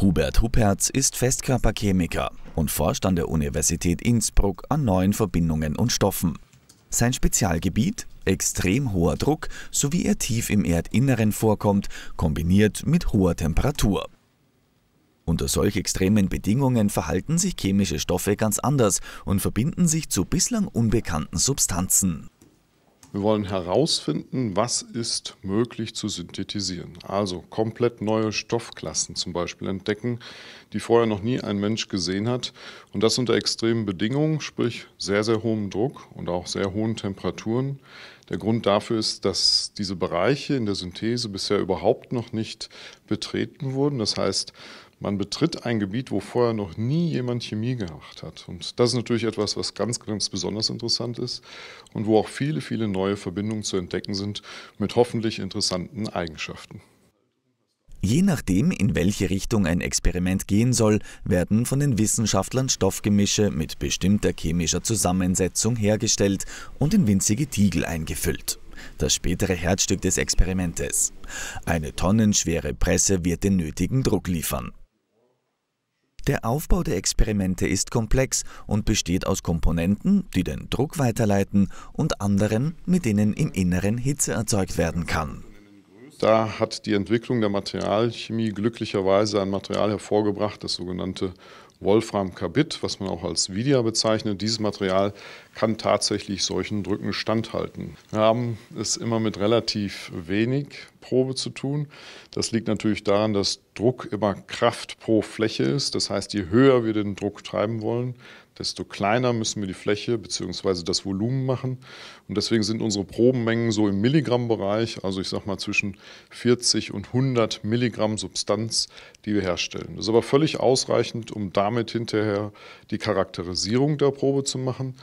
Hubert Huperz ist Festkörperchemiker und forscht an der Universität Innsbruck an neuen Verbindungen und Stoffen. Sein Spezialgebiet, extrem hoher Druck, sowie er tief im Erdinneren vorkommt, kombiniert mit hoher Temperatur. Unter solch extremen Bedingungen verhalten sich chemische Stoffe ganz anders und verbinden sich zu bislang unbekannten Substanzen. Wir wollen herausfinden, was ist möglich zu synthetisieren. Also komplett neue Stoffklassen zum Beispiel entdecken, die vorher noch nie ein Mensch gesehen hat. Und das unter extremen Bedingungen, sprich sehr, sehr hohem Druck und auch sehr hohen Temperaturen. Der Grund dafür ist, dass diese Bereiche in der Synthese bisher überhaupt noch nicht betreten wurden. Das heißt, man betritt ein Gebiet, wo vorher noch nie jemand Chemie gemacht hat. Und das ist natürlich etwas, was ganz, ganz besonders interessant ist und wo auch viele, viele neue Verbindungen zu entdecken sind mit hoffentlich interessanten Eigenschaften. Je nachdem, in welche Richtung ein Experiment gehen soll, werden von den Wissenschaftlern Stoffgemische mit bestimmter chemischer Zusammensetzung hergestellt und in winzige Tiegel eingefüllt. Das spätere Herzstück des Experimentes. Eine tonnenschwere Presse wird den nötigen Druck liefern. Der Aufbau der Experimente ist komplex und besteht aus Komponenten, die den Druck weiterleiten und anderen, mit denen im Inneren Hitze erzeugt werden kann. Da hat die Entwicklung der Materialchemie glücklicherweise ein Material hervorgebracht, das sogenannte Wolfram Kabit, was man auch als Vidia bezeichnet, dieses Material kann tatsächlich solchen Drücken standhalten. Wir haben es immer mit relativ wenig Probe zu tun. Das liegt natürlich daran, dass Druck immer Kraft pro Fläche ist. Das heißt, je höher wir den Druck treiben wollen, desto kleiner müssen wir die Fläche bzw. das Volumen machen. Und deswegen sind unsere Probenmengen so im Milligrammbereich, also ich sage mal zwischen 40 und 100 Milligramm Substanz, die wir herstellen. Das ist aber völlig ausreichend, um damit hinterher die Charakterisierung der Probe zu machen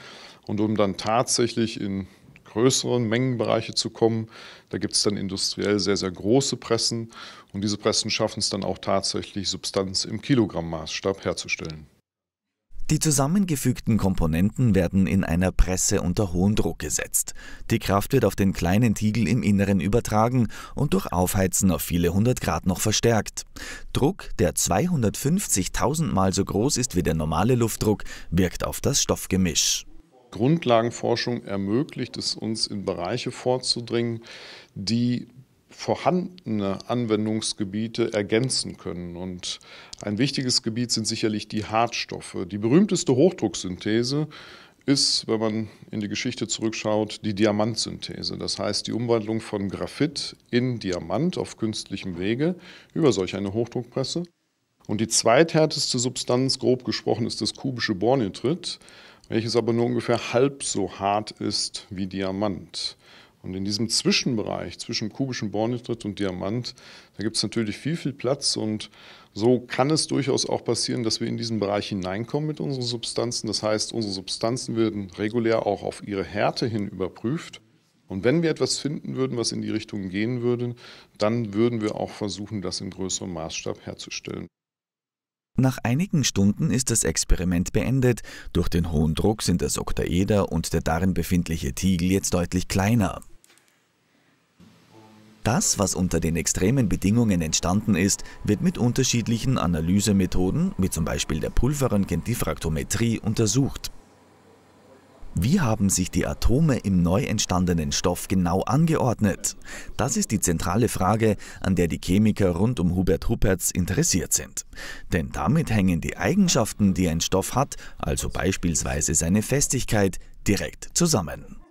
und um dann tatsächlich in größeren Mengenbereiche zu kommen. Da gibt es dann industriell sehr, sehr große Pressen und diese Pressen schaffen es dann auch tatsächlich, Substanz im Kilogrammmaßstab herzustellen. Die zusammengefügten Komponenten werden in einer Presse unter hohen Druck gesetzt. Die Kraft wird auf den kleinen Tiegel im Inneren übertragen und durch Aufheizen auf viele hundert Grad noch verstärkt. Druck, der 250.000 Mal so groß ist wie der normale Luftdruck, wirkt auf das Stoffgemisch. Grundlagenforschung ermöglicht es uns, in Bereiche vorzudringen, die vorhandene Anwendungsgebiete ergänzen können. Und ein wichtiges Gebiet sind sicherlich die Hartstoffe. Die berühmteste Hochdrucksynthese ist, wenn man in die Geschichte zurückschaut, die Diamantsynthese. Das heißt die Umwandlung von Graphit in Diamant auf künstlichem Wege über solch eine Hochdruckpresse. Und die zweithärteste Substanz, grob gesprochen, ist das kubische Bornitrit, welches aber nur ungefähr halb so hart ist wie Diamant. Und in diesem Zwischenbereich zwischen kubischem Bornitrit und Diamant, da gibt es natürlich viel, viel Platz und so kann es durchaus auch passieren, dass wir in diesen Bereich hineinkommen mit unseren Substanzen. Das heißt, unsere Substanzen werden regulär auch auf ihre Härte hin überprüft. Und wenn wir etwas finden würden, was in die Richtung gehen würde, dann würden wir auch versuchen, das in größerem Maßstab herzustellen. Nach einigen Stunden ist das Experiment beendet. Durch den hohen Druck sind das Oktaeder und der darin befindliche Tiegel jetzt deutlich kleiner. Das, was unter den extremen Bedingungen entstanden ist, wird mit unterschiedlichen Analysemethoden, wie zum Beispiel der Pulverröntgendifraktometrie, untersucht. Wie haben sich die Atome im neu entstandenen Stoff genau angeordnet? Das ist die zentrale Frage, an der die Chemiker rund um Hubert Huppertz interessiert sind. Denn damit hängen die Eigenschaften, die ein Stoff hat, also beispielsweise seine Festigkeit, direkt zusammen.